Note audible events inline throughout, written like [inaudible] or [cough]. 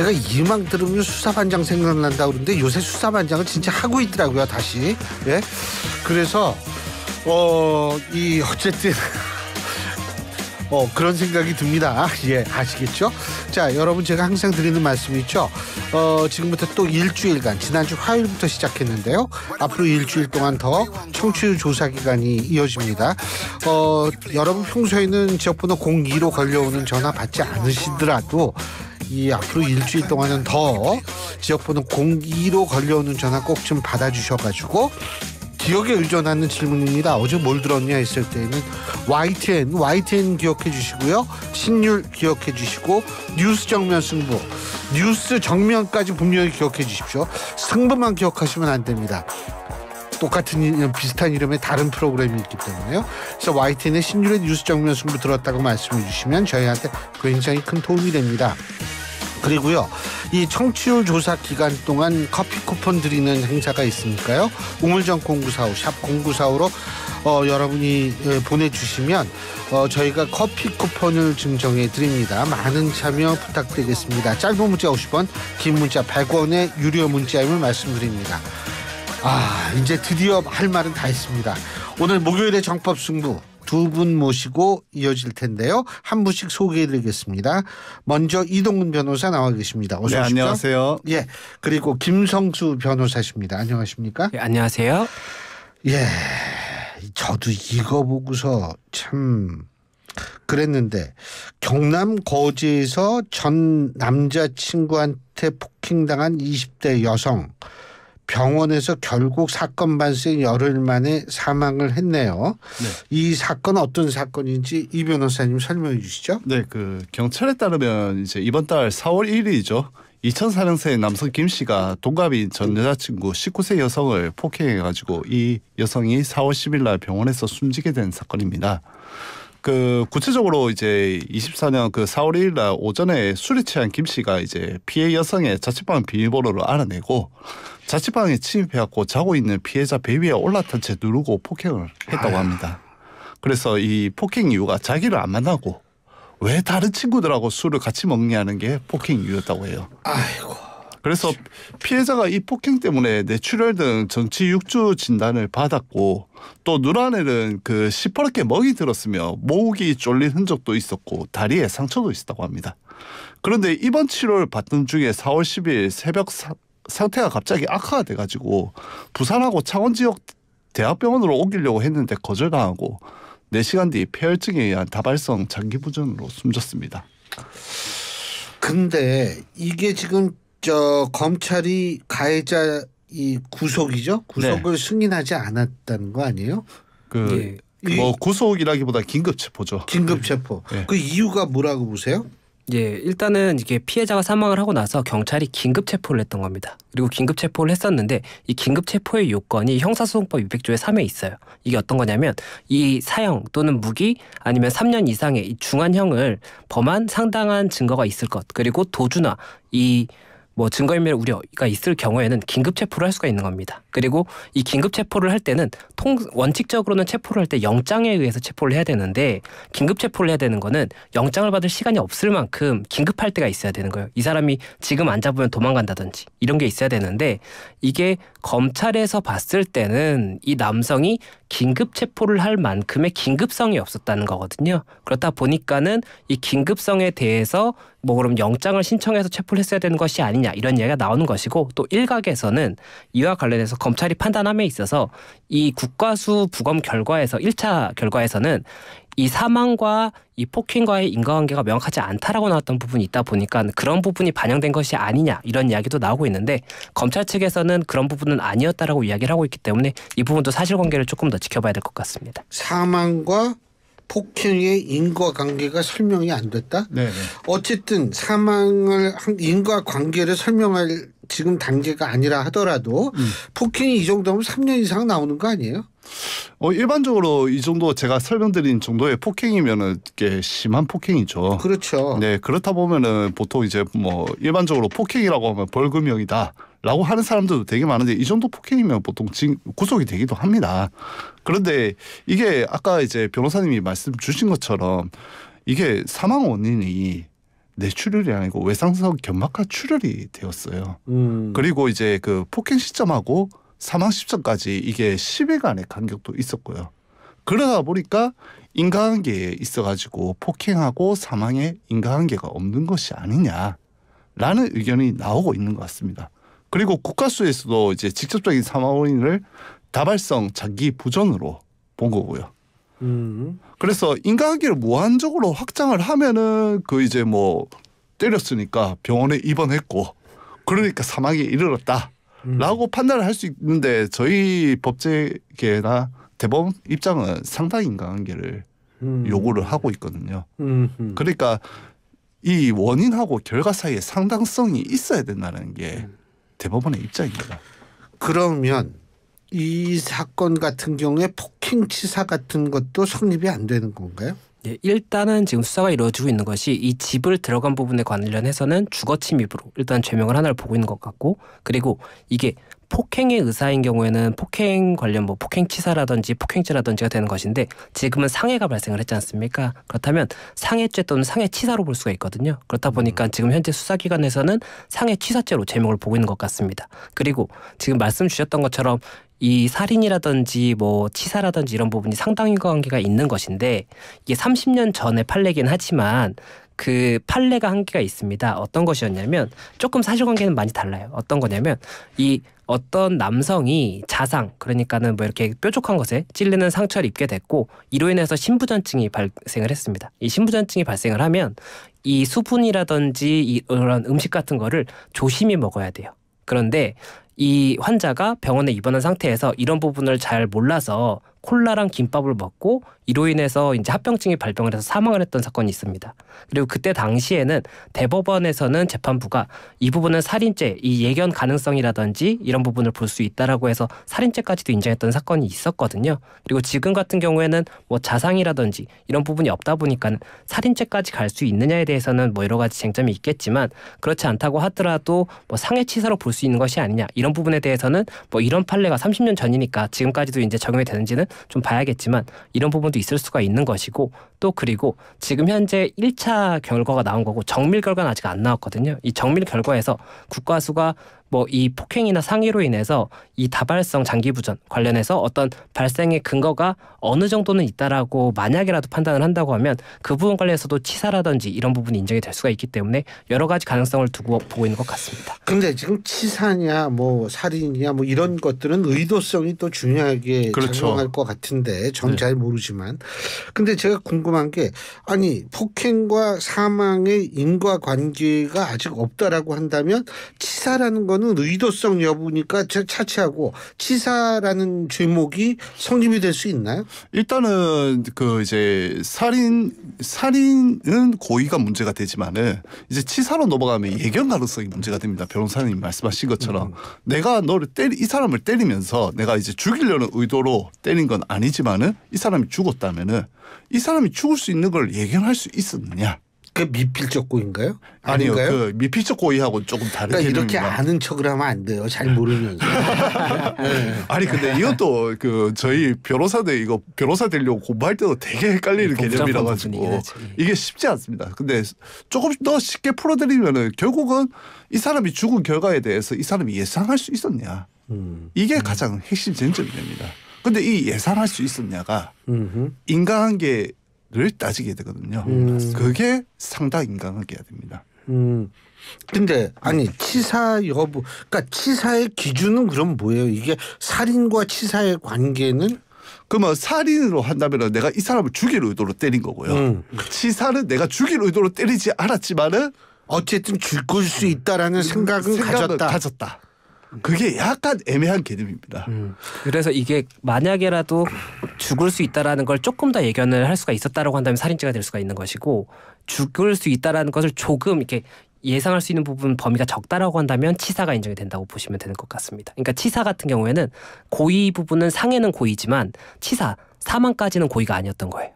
제가 이만 들으면 수사반장 생각난다 그러는데 요새 수사반장을 진짜 하고 있더라고요 다시 예 그래서 어 이 어쨌든 [laughs] 어, 그런 생각이 듭니다. [laughs] 예, 아시겠죠? 자, 여러분 제가 항상 드리는 말씀이 있죠. 어, 지금부터 또 일주일간 지난주 화요일부터 시작했는데요. 앞으로 일주일 동안 더 청취율 조사 기간이 이어집니다. 어, 여러분 평소에는 지역번호 02로 걸려오는 전화 받지 않으시더라도 이 앞으로 일주일 동안은 더 지역번호 공기로 걸려오는 전화 꼭 좀 받아주셔가지고 기억에 의존하는 질문입니다. 어제 뭘 들었냐 했을 때는 YTN, YTN 기억해 주시고요. 신율 기억해 주시고 뉴스 정면 승부, 뉴스 정면까지 분명히 기억해 주십시오. 승부만 기억하시면 안 됩니다. 똑같은 비슷한 이름의 다른 프로그램이 있기 때문에요. 그래서 YTN의 신율의 뉴스 정면 승부 들었다고 말씀해 주시면 저희한테 굉장히 큰 도움이 됩니다. 그리고요, 이 청취율 조사 기간 동안 커피 쿠폰 드리는 행사가 있으니까요. 우물정 공구사우 샵공구사우로 어, 여러분이 어, 보내주시면 어, 저희가 커피 쿠폰을 증정해 드립니다. 많은 참여 부탁드리겠습니다. 짧은 문자 50원, 긴 문자 100원의 유료 문자임을 말씀드립니다. 아, 이제 드디어 할 말은 다 했습니다. 오늘 목요일에 정법 승부 두분 모시고 이어질 텐데요. 한 분씩 소개해드리겠습니다. 먼저 이동근 변호사 나와 계십니다. 어서 네, 오십시오. 안녕하세요. 예. 그리고 김성수 변호사십니다. 안녕하십니까? 네, 안녕하세요. 예. 저도 이거 보고서 참 그랬는데 경남 거제에서 전 남자친구한테 폭행당한 20대 여성 병원에서 결국 사건 발생 열흘 만에 사망을 했네요. 네. 이 사건 어떤 사건인지 이 변호사님 설명해 주시죠. 네, 그 경찰에 따르면 이제 이번 달 4월 1일이죠. 2004년생 남성 김 씨가 동갑인 전 여자친구 19세 여성을 폭행해가지고 이 여성이 4월 10일 날 병원에서 숨지게 된 사건입니다. 그 구체적으로 이제 24년 그 4월 1일 날 오전에 술에 취한 김 씨가 이제 피해 여성의 자취방 비밀번호를 알아내고 자취방에 침입해갖고 자고 있는 피해자 배 위에 올라탄 채 누르고 폭행을 했다고 합니다. 그래서 이 폭행 이유가 자기를 안 만나고 왜 다른 친구들하고 술을 같이 먹냐는 게 폭행 이유였다고 해요. 아이고. 그래서 피해자가 이 폭행 때문에 뇌출혈 등 정치 육주 진단을 받았고 또 누란에는 그 시퍼렇게 먹이 들었으며 목이 쫄린 흔적도 있었고 다리에 상처도 있었다고 합니다. 그런데 이번 치료를 받던 중에 4월 10일 새벽 사, 상태가 갑자기 악화가 돼가지고 부산하고 창원 지역 대학병원으로 옮기려고 했는데 거절당하고 4시간 뒤 폐혈증에 의한 다발성 장기부전으로 숨졌습니다. 근데 이게 지금 저 검찰이 가해자 이 구속이죠 구속을 네. 승인하지 않았다는 거 아니에요? 그 예. 뭐 구속이라기보다 긴급 체포죠. 긴급 체포. 네. 그 이유가 뭐라고 보세요? 예, 일단은 이게 피해자가 사망을 하고 나서 경찰이 긴급 체포를 했던 겁니다. 그리고 긴급 체포를 했었는데 이 긴급 체포의 요건이 형사소송법 6 0 0조에 3에 있어요. 이게 어떤 거냐면 이 사형 또는 무기 아니면 3년 이상의 이 중한형을 범한 상당한 증거가 있을 것 그리고 도주나 이뭐 증거인멸 우려가 있을 경우에는 긴급 체포를 할 수가 있는 겁니다. 그리고 이 긴급 체포를 할 때는 통 원칙적으로는 체포를 할 때 영장에 의해서 체포를 해야 되는데 긴급 체포를 해야 되는 거는 영장을 받을 시간이 없을 만큼 긴급할 때가 있어야 되는 거예요. 이 사람이 지금 안 잡으면 도망간다든지 이런 게 있어야 되는데 이게 검찰에서 봤을 때는 이 남성이 긴급 체포를 할 만큼의 긴급성이 없었다는 거거든요. 그렇다 보니까는 이 긴급성에 대해서 뭐 그럼 영장을 신청해서 체포를 했어야 되는 것이 아니 아니냐 이런 이야기가 나오는 것이고 또 일각에서는 이와 관련해서 검찰이 판단함에 있어서 이 국과수 부검 결과에서 1차 결과에서는 이 사망과 이 폭행과의 인과관계가 명확하지 않다라고 나왔던 부분이 있다 보니까 그런 부분이 반영된 것이 아니냐 이런 이야기도 나오고 있는데 검찰 측에서는 그런 부분은 아니었다라고 이야기를 하고 있기 때문에 이 부분도 사실관계를 조금 더 지켜봐야 될 것 같습니다. 사망과 폭행의 인과관계가 설명이 안 됐다. 네, 네. 어쨌든 사망을 인과관계를 설명할 지금 단계가 아니라 하더라도 음. 폭행이 이 정도면 3년 이상 나오는 거 아니에요? 어 일반적으로 이 정도 제가 설명드린 정도의 폭행이면은 꽤 심한 폭행이죠. 그렇죠. 네 그렇다 보면은 보통 이제 뭐 일반적으로 폭행이라고 하면 벌금형이다. 라고 하는 사람들도 되게 많은데 이 정도 폭행이면 보통 징, 구속이 되기도 합니다. 그런데 이게 아까 이제 변호사님이 말씀 주신 것처럼 이게 사망 원인이 뇌출혈이 아니고 외상성 견막하 출혈이 되었어요. 음. 그리고 이제 그 폭행 시점하고 사망 시점까지 이게 10일간의 간격도 있었고요. 그러다 보니까 인과관계에 있어가지고 폭행하고 사망에 인과관계가 없는 것이 아니냐라는 의견이 나오고 있는 것 같습니다. 그리고 국가수에서도 이제 직접적인 사마원인을 다발성 자기 보전으로 본 거고요. 음. 그래서 인간관계를 무한적으로 확장을 하면은 그 이제 뭐 때렸으니까 병원에 입원했고 그러니까 사망에 이르렀다. 라고 음. 판단을 할 수 있는데 저희 법제계나 대법 입장은 상당 히인간관계를 음. 요구를 하고 있거든요. 음흠. 그러니까 이 원인하고 결과 사이에 상당성이 있어야 된다는 게 음. 대법원의 입장입니다. 그러면 이 사건 같은 경우에 폭행 치사 같은 것도 성립이 안 되는 건가요? 예, 일단은 지금 수사가 이루어지고 있는 것이 이 집을 들어간 부분에 관련해서는 주거 침입으로 일단 죄명을 하나를 보고 있는 것 같고 그리고 이게 폭행의 의사인 경우에는 폭행 관련 뭐 폭행치사라든지 폭행죄라든지가 되는 것인데 지금은 상해가 발생을 했지 않습니까? 그렇다면 상해죄 또는 상해치사로 볼 수가 있거든요. 그렇다 음. 보니까 지금 현재 수사기관에서는 상해치사죄로 제목을 보고 있는 것 같습니다. 그리고 지금 말씀 주셨던 것처럼 이 살인이라든지 뭐 치사라든지 이런 부분이 상당히 관계가 있는 것인데 이게 30년 전에 판례긴 하지만 그 판례가 한계가 있습니다. 어떤 것이었냐면 조금 사실관계는 많이 달라요. 어떤 거냐면 이 어떤 남성이 자상 그러니까는 뭐 이렇게 뾰족한 것에 찔리는 상처를 입게 됐고 이로 인해서 신부전증이 발생을 했습니다. 이 신부전증이 발생을 하면 이 수분이라든지 이런 음식 같은 거를 조심히 먹어야 돼요. 그런데 이 환자가 병원에 입원한 상태에서 이런 부분을 잘 몰라서 콜라랑 김밥을 먹고 이로 인해서 이제 합병증이 발병을 해서 사망을 했던 사건이 있습니다. 그리고 그때 당시에는 대법원에서는 재판부가 이 부분은 살인죄, 이 예견 가능성이라든지 이런 부분을 볼 수 있다라고 해서 살인죄까지도 인정했던 사건이 있었거든요. 그리고 지금 같은 경우에는 뭐 자상이라든지 이런 부분이 없다 보니까 살인죄까지 갈 수 있느냐에 대해서는 뭐 여러 가지 쟁점이 있겠지만 그렇지 않다고 하더라도 뭐 상해 치사로 볼 수 있는 것이 아니냐 이런 부분에 대해서는 뭐 이런 판례가 30년 전이니까 지금까지도 이제 적용이 되는지는 좀 봐야겠지만 이런 부분도 있을 수가 있는 것이고 또 그리고 지금 현재 1차 결과가 나온 거고 정밀 결과는 아직 안 나왔거든요. 이 정밀 결과에서 국가수가 뭐이 폭행이나 상해로 인해서 이 다발성 장기부전 관련해서 어떤 발생의 근거가 어느 정도는 있다라고 만약에라도 판단을 한다고 하면 그 부분 관련해서도 치사라든지 이런 부분이 인정이 될 수가 있기 때문에 여러 가지 가능성을 두고 보고 있는 것 같습니다. 그런데 지금 치사냐 뭐 살인이냐 뭐 이런 것들은 의도성이 또 중요하게 그렇죠. 작용할 것 같은데 전잘 네. 모르지만 근데 제가 궁금한 게 아니 폭행과 사망의 인과관계가 아직 없다라고 한다면 치사라는 건 거는 의도성 여부니까 차치하고 치사라는 죄목이 성립이 될 수 있나요? 일단은 그 이제 살인 살인은 고의가 문제가 되지만은 이제 치사로 넘어가면 예견 가능성이 문제가 됩니다. 변호사님 말씀하신 것처럼 음. 내가 너를 때리 이 사람을 때리면서 내가 이제 죽이려는 의도로 때린 건 아니지만은 이 사람이 죽었다면은 이 사람이 죽을 수 있는 걸 예견할 수 있었느냐? 그 미필적 고인가요? 아니요, 그 미필적 고의하고 조금 다른 그러니까 이렇게 아는 척을 하면 안 돼요. 잘 모르면서. 네. [laughs] 아니 근데 이것도 그 저희 변호사들 이거 변호사 되려고 공부할 때도 되게 헷갈리는 네, 개념이라 가지고 이게 쉽지 않습니다. 근데 조금 더 쉽게 풀어드리면은 결국은 이 사람이 죽은 결과에 대해서 이 사람이 예상할 수 있었냐 음. 이게 가장 핵심 쟁점이 됩니다. 근데 이 예상할 수 있었냐가 음흠. 인간관계 를 따지게 되거든요. 음. 그게 상당 히인간관계가 됩니다. 음. 근데 아니 네. 치사 여부 그러니까 치사의 기준은 그럼 뭐예요? 이게 살인과 치사의 관계는 그러면 뭐 살인으로 한다면 은 내가 이 사람을 죽일 의도로 때린 거고요. 음. 치사는 내가 죽일 의도로 때리지 않았지만은 어쨌든 죽을 수 있다라는 생각은 가졌다. 가졌다. 그게 약간 애매한 개념입니다. 음. 그래서 이게 만약에라도 죽을 수 있다라는 걸 조금 더 예견을 할 수가 있었다라고 한다면 살인죄가 될 수가 있는 것이고 죽을 수 있다라는 것을 조금 이렇게 예상할 수 있는 부분 범위가 적다라고 한다면 치사가 인정이 된다고 보시면 되는 것 같습니다. 그러니까 치사 같은 경우에는 고의 부분은 상해는 고의지만 치사 사망까지는 고의가 아니었던 거예요.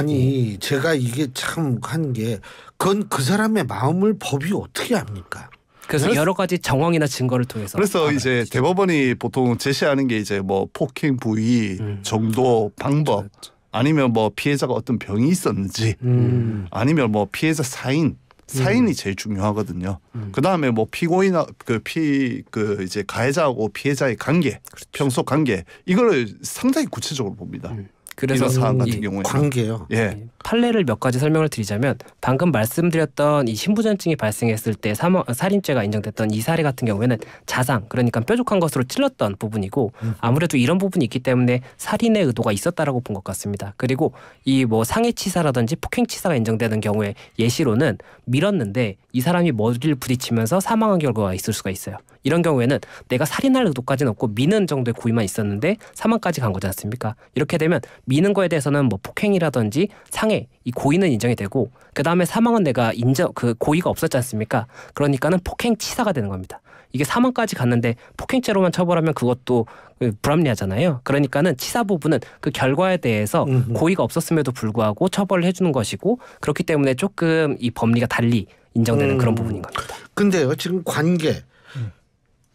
아니 예. 제가 이게 참 한 게 그건 그 사람의 마음을 법이 어떻게 합니까? 그래서 여러 가지 정황이나 증거를 통해서. 그래서 이제 하죠. 대법원이 보통 제시하는 게 이제 뭐 폭행 부위, 음. 정도, 방법. 그렇죠, 그렇죠. 아니면 뭐 피해자가 어떤 병이 있었는지 음. 아니면 뭐 피해자 사인 사인이 음. 제일 중요하거든요. 음. 뭐 그 다음에 뭐 피고인이나 그피 그 이제 가해자하고 피해자의 관계, 그렇죠. 평소 관계 이거를 상당히 구체적으로 봅니다. 음. 그래서 사안 같은 경우에 관계요. 예. 판례를 몇 가지 설명을 드리자면 방금 말씀드렸던 이 신부전증이 발생했을 때 사망, 살인죄가 인정됐던 이 사례 같은 경우에는 자상 그러니까 뾰족한 것으로 찔렀던 부분이고 음. 아무래도 이런 부분이 있기 때문에 살인의 의도가 있었다라고 본 것 같습니다. 그리고 이 뭐 상해치사라든지 폭행치사가 인정되는 경우에 예시로는 밀었는데 이 사람이 머리를 부딪히면서 사망한 결과가 있을 수가 있어요. 이런 경우에는 내가 살인할 의도까지는 없고 미는 정도의 고의만 있었는데 사망까지 간 거지 않습니까? 이렇게 되면 미는 거에 대해서는 뭐 폭행이라든지 상해 이 고의는 인정이 되고 그 다음에 사망은 내가 인정 그 고의가 없었지 않습니까? 그러니까는 폭행치사가 되는 겁니다. 이게 사망까지 갔는데 폭행죄로만 처벌하면 그것도 그 불합리하잖아요. 그러니까는 치사 부분은 그 결과에 대해서 음흠. 고의가 없었음에도 불구하고 처벌을 해주는 것이고 그렇기 때문에 조금 이 법리가 달리 인정되는 음. 그런 부분인 겁니다. 근데요 지금 관계 음.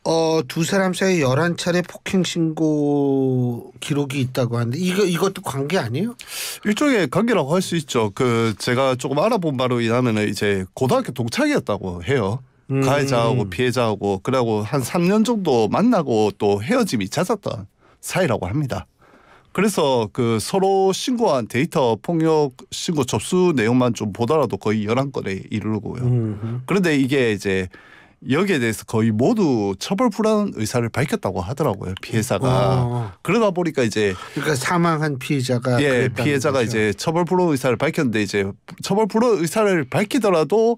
어, 두 사람 사이 에 열한 차례 폭행 신고 기록이 있다고 하는데 이거 이것도 관계 아니에요? 일종의 관계라고 할 수 있죠. 그 제가 조금 알아본 바로 이하면은 이제 고등학교 동창이었다고 해요. 음. 가해자하고 피해자하고 그리고한 3년 정도 만나고 또 헤어짐이 잦았던 사이라고 합니다. 그래서 그 서로 신고한 데이터 폭력 신고 접수 내용만 좀 보더라도 거의 열한 건에 이르고요. 음. 그런데 이게 이제 여기에 대해서 거의 모두 처벌 불안 의사를 밝혔다고 하더라고요 피해자가 오. 어. 그러다 보니까 이제 그러니까 사망한 피해자가 예 피해자가 거죠. 이제 처벌 불허 의사를 밝혔는데 이제 처벌 불허 의사를 밝히더라도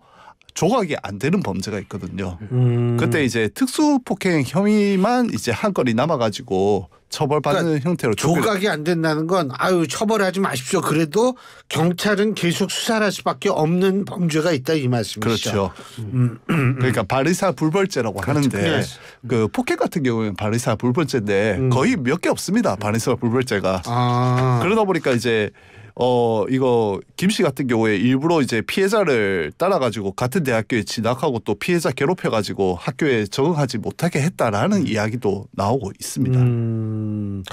조각이 안 되는 범죄가 있거든요. 음. 그때 이제 특수 폭행 혐의만 이제 한 건이 남아가지고 처벌받는 그러니까 형태로 조각이 안 된다는 건 아유 처벌하지 마십시오. 그래도 경찰은 계속 수사할 수밖에 없는 범죄가 있다 이 말씀이시죠. 그렇죠. 음. 음. 그러니까 발의사 불벌죄라고 그렇죠. 하는데 네. 그 포켓 같은 경우는 발의사 불벌죄인데 음. 거의 몇 개 없습니다. 발의사 불벌죄가 아. 그러다 보니까 이제 어 이거 김 씨 같은 경우에 일부러 이제 피해자를 따라가지고 같은 대학교에 진학하고 또 피해자 괴롭혀가지고 학교에 적응하지 못하게 했다라는 음. 이야기도 나오고 있습니다. 음.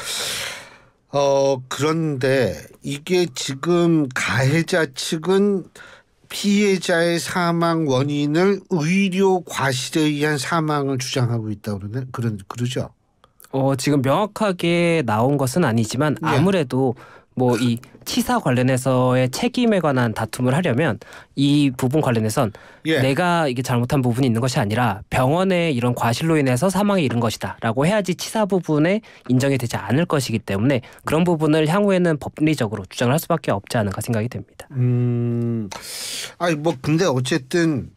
어 그런데 이게 지금 가해자 측은 피해자의 사망 원인을 의료 과실에 의한 사망을 주장하고 있다고 그러네 그런 그러죠. 어 지금 명확하게 나온 것은 아니지만 네. 아무래도 예. 뭐이 치사 관련해서의 책임에 관한 다툼을 하려면 이 부분 관련해선 예. 내가 이게 잘못한 부분이 있는 것이 아니라 병원의 이런 과실로 인해서 사망에 이른 것이다라고 해야지 치사 부분에 인정이 되지 않을 것이기 때문에 그런 부분을 향후에는 법리적으로 주장을 할 수밖에 없지 않은가 생각이 됩니다. 음, 아니 뭐 근데 어쨌든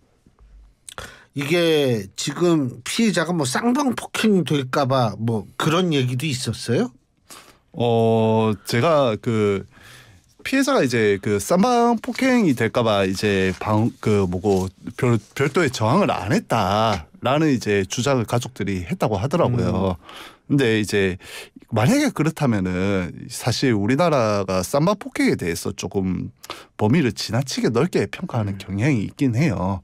이게 지금 피해자가 뭐 쌍방 폭행 이 될까봐 뭐 그런 얘기도 있었어요? 어 제가 그 피해자가 이제 그 쌈방 폭행이 될까봐 이제 방 그 뭐고 별 별도의 저항을 안 했다라는 이제 주장을 가족들이 했다고 하더라고요. 음. 근데 이제 만약에 그렇다면은 사실 우리나라가 쌈방 폭행에 대해서 조금 범위를 지나치게 넓게 평가하는 음. 경향이 있긴 해요.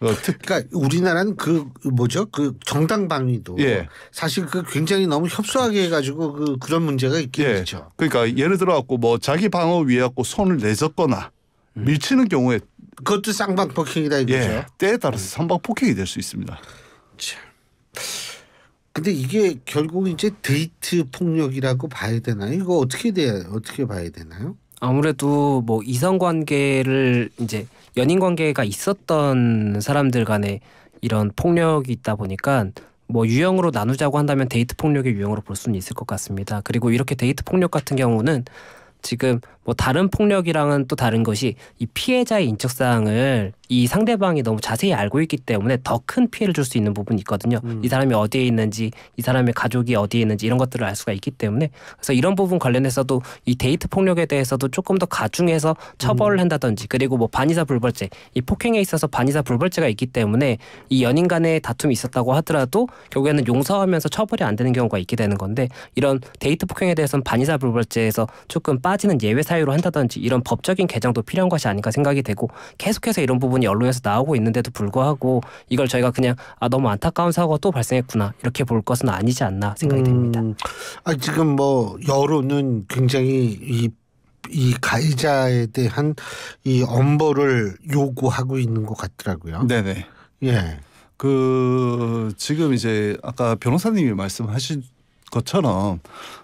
어, 그러니까 우리나라는 그 뭐죠 그 정당 방위도 예. 사실 그 굉장히 너무 협소하게 해가지고 그 그런 문제가 있긴 예. 있죠. 그러니까 예를 들어갖고 뭐 자기 방어 위해 갖고 손을 내젓거나 음. 밀치는 경우에 그것도 쌍방 폭행이다 이거죠. 예. 때에 따라서 쌍방 폭행이 될 수 있습니다. 근데 이게 결국 이제 데이트 폭력이라고 봐야 되나요? 이거 어떻게 돼 어떻게 봐야 되나요? 아무래도 뭐 이성 관계를 이제 연인 관계가 있었던 사람들 간에 이런 폭력이 있다 보니까 뭐 유형으로 나누자고 한다면 데이트 폭력의 유형으로 볼 수는 있을 것 같습니다. 그리고 이렇게 데이트 폭력 같은 경우는 지금 뭐 다른 폭력이랑은 또 다른 것이 이 피해자의 인적 사항을 이 상대방이 너무 자세히 알고 있기 때문에 더 큰 피해를 줄 수 있는 부분이 있거든요. 음. 이 사람이 어디에 있는지, 이 사람의 가족이 어디에 있는지 이런 것들을 알 수가 있기 때문에 그래서 이런 부분 관련해서도 이 데이트 폭력에 대해서도 조금 더 가중해서 처벌을 음. 한다든지 그리고 뭐 반의사 불벌죄, 이 폭행에 있어서 반의사 불벌죄가 있기 때문에 이 연인 간의 다툼이 있었다고 하더라도 결국에는 용서하면서 처벌이 안 되는 경우가 있게 되는 건데 이런 데이트 폭행에 대해서는 반의사 불벌죄에서 조금 빠지는 예외 사례 사유로 한다든지 이런 법적인 개정도 필요한 것이 아닌가 생각이 되고 계속해서 이런 부분이 언론에서 나오고 있는데도 불구하고 이걸 저희가 그냥 아 너무 안타까운 사고가 또 발생했구나 이렇게 볼 것은 아니지 않나 생각이 음, 됩니다. 아 지금 뭐 여론은 굉장히 이, 이 가해자에 대한 이 엄벌을 요구하고 있는 것 같더라고요. 네네. 예. 그 지금 이제 아까 변호사님이 말씀하신 것처럼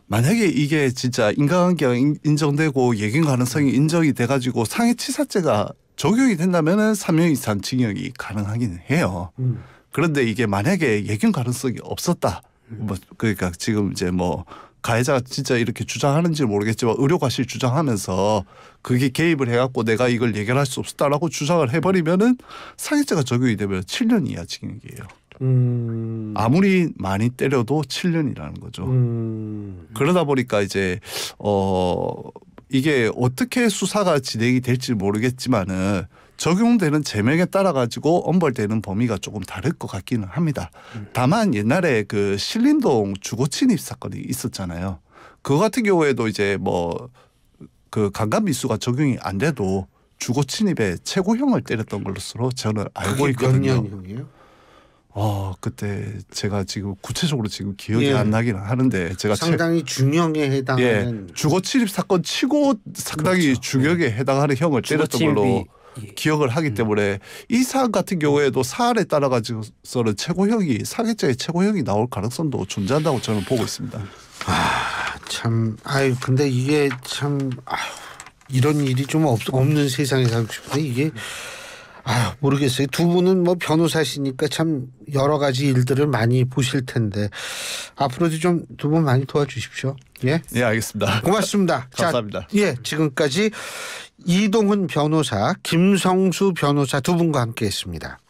만약에 이게 진짜 인간관계가 인정되고 예견 가능성이 인정이 돼가지고 상해치사죄가 적용이 된다면은 3년 이상 징역이 가능하긴 해요. 음. 그런데 이게 만약에 예견 가능성이 없었다. 음. 뭐 그러니까 지금 이제 뭐 가해자가 진짜 이렇게 주장하는지 모르겠지만 의료과실 주장하면서 그게 개입을 해갖고 내가 이걸 예결할 수 없었다라고 주장을 해버리면은 상해죄가 적용이 되면 7년 이하 징역이에요. 음. 아무리 많이 때려도 7년이라는 거죠. 음. 그러다 보니까 이제 어 이게 어떻게 수사가 진행이 될지 모르겠지만은 적용되는 제명에 따라 가지고 엄벌되는 범위가 조금 다를 것 같기는 합니다. 음. 다만 옛날에 그 신림동 주거 침입 사건이 있었잖아요. 그 같은 경우에도 이제 뭐 그 강간 미수가 적용이 안 돼도 주거 침입에 최고형을 때렸던 걸로 저는 알고 있거든요. 어 그때 제가 지금 구체적으로 지금 기억이 예. 안 나긴 하는데 제가 상당히 칠, 중형에 해당하는 예, 주거 침입 사건 치고 상당히 그렇죠. 중형에 예. 해당하는 형을 때렸던 걸로 예. 기억을 하기 음. 때문에 이 사안 같은 경우에도 사안에 따라 가지고서는 최고형이 사기죄의 최고형이 나올 가능성도 존재한다고 저는 보고 있습니다. 아참 아유 근데 이게 참 아유, 이런 일이 좀 없, 없는 세상에 살고 싶은데 이게. 아유, 모르겠어요. 두 분은 뭐 변호사시니까 참 여러 가지 일들을 많이 보실 텐데 앞으로도 좀 두 분 많이 도와주십시오. 예. 예, 알겠습니다. 고맙습니다. [laughs] 감사합니다. 자, 예, 지금까지 이동훈 변호사, 김성수 변호사 두 분과 함께했습니다.